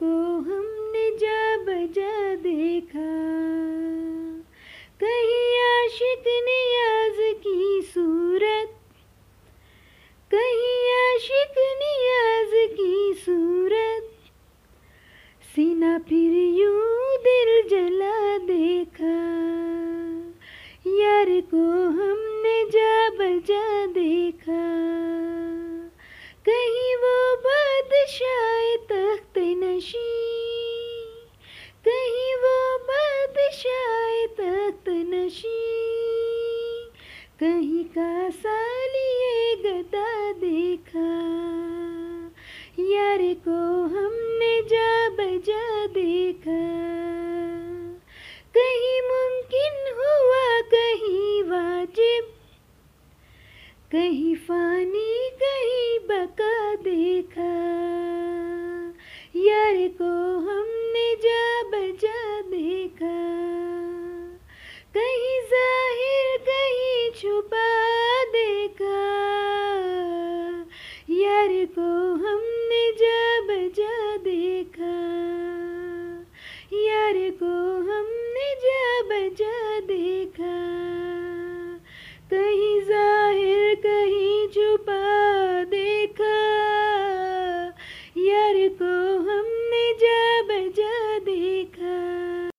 को हमने जा बजा देखा कहीं आशिक आज की सूरत कहीं आशिक आज की सूरत सीना फिर यूं दिल जला देखा यार को हमने जा बजा देखा कहीं वो बादशाह नशी कहीं का सालिए गदा देखा यार को हमने जा बजा देखा कहीं मुमकिन हुआ कहीं वाजिब कहीं फानी कहीं बका को हमने जा बजा देखा यार को हमने जा बजा देखा कहीं